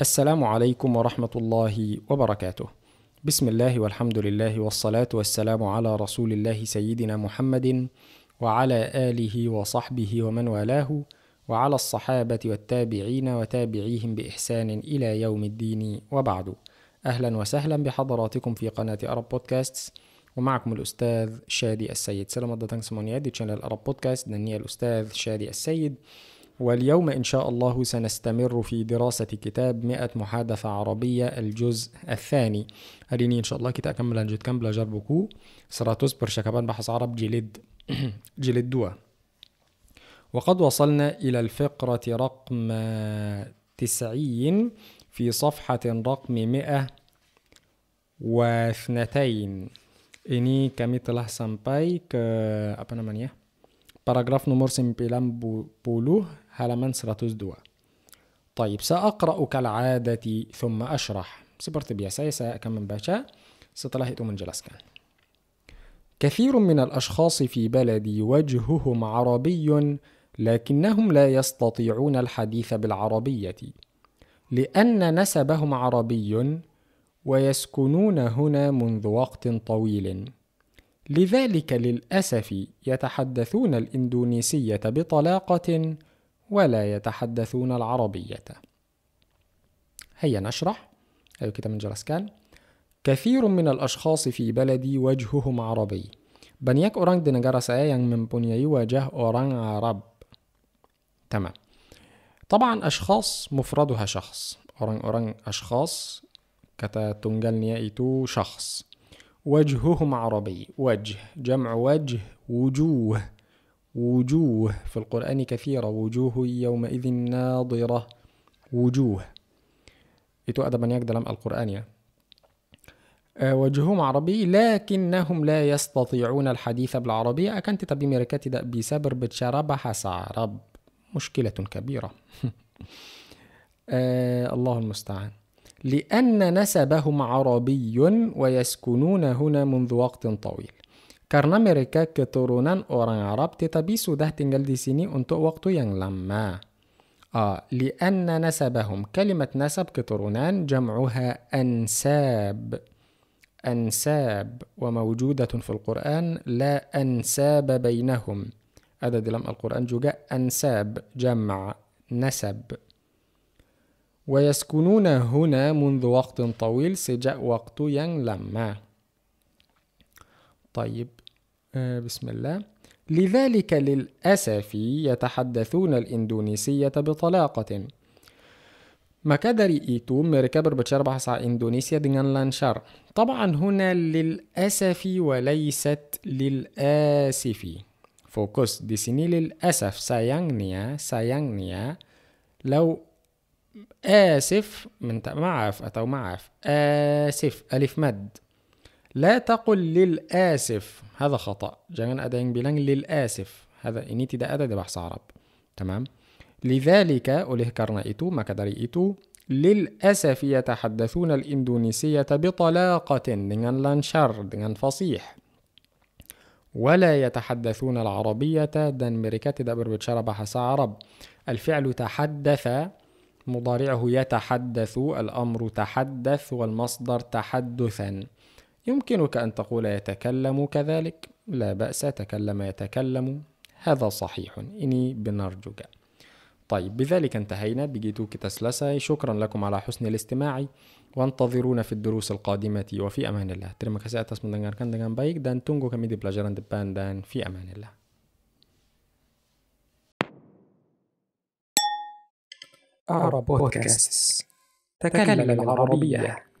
السلام عليكم ورحمة الله وبركاته. بسم الله والحمد لله والصلاة والسلام على رسول الله سيدنا محمد وعلى آله وصحبه ومن والاه وعلى الصحابة والتابعين وتابعيهم بإحسان إلى يوم الدين وبعد. أهلا وسهلا بحضراتكم في قناة أرب بودكاست ومعكم الأستاذ شادي السيد. سلام الله تنسمون di channel Arab Podcast الأستاذ شادي السيد. واليوم إن شاء الله سنستمر في دراسة كتاب 100 محادثة عربية الجزء الثاني أريني إن شاء الله كتاب كمل هنجد كمل جربكو سراتوس برشاكبان بحث عرب جلد جلد دوا وقد وصلنا إلى الفقرة رقم تسعين في صفحة رقم مئة واثنتين إني كميت telah sampai ke apa paragraf nomor halaman دوا طيب سأقرأ كالعادة ثم أشرح سبرت biasa saya باشا membaca من itu كثير من الأشخاص في بلدي وجههم عربي لكنهم لا يستطيعون الحديث بالعربية لأن نسبهم عربي ويسكنون هنا منذ وقت طويل لذلك للأسف يتحدثون الإندونيسية بطلاقة ولا يتحدثون العربية هيا نشرح أيوة كده من جرسكان كثير من الأشخاص في بلدي وجههم عربي بنيك أورانج دي negara من yang وجه أورانج عرب تمام. طبعا أشخاص مفردها شخص. أورانج أورانج أشخاص كتا تنجل نيائتو شخص. وجههم عربي. وجه جمع وجه وجوه. وجوه في القرآن كثيرة وجوه يومئذ ناضرة وجوه itu ada banyak dalam Al-Quran ya. وجههم عربي لكنهم لا يستطيعون الحديث بالعربية akan tetapi mereka tidak bisa berbicara bahasa Arab مشكلة كبيرة الله المستعان لأن نسبهم عربي ويسكنون هنا منذ وقت طويل Karena mereka keturunan orang Arab tetapi sudah tinggal di sini untuk waktu yang lama. آه لأن نسبهم كلمة نسب كترونان جمعها أنساب أنساب وموجودة في القرآن لا أنساب بينهم دي لم القرآن جوجا أنساب جمع نسب ويسكنون هنا منذ وقت طويل سجاء وقت ين لما طيب آه، بسم الله لذلك للأسف يتحدثون الإندونيسية بطلاقة مكادري إيتو مركبر بتشار بحث على إندونيسيا دنان لانشار طبعا هنا للأسف وليست للآسف فوكس دي سيني للأسف سايانيا سايانيا لو آسف من معاف أتو معاف آسف ألف مد لا تقل للاسف هذا خطا جان ادين بلان للاسف هذا انيتي ده ادد بحث عرب تمام لذلك اوله كارنا ايتو ما كدري ايتو للاسف يتحدثون الاندونيسيه بطلاقه دينان لانشر دينان فصيح ولا يتحدثون العربية دان ميريكاتي دابر بتشارة عرب الفعل تحدث مضارعه يتحدث الأمر تحدث والمصدر تحدثا يمكنك أن تقول يتكلم كذلك لا بأس تكلم يتكلم هذا صحيح إني بنرجوك طيب بذلك انتهينا بجيتو تسلسة شكرا لكم على حسن الاستماع وانتظرونا في الدروس القادمة وفي أمان الله terima kasih atas mendengarkan dengan baik dan tunggu kami di بلاجران دبان دان في أمان الله أعرب بودكاست تكلم العربية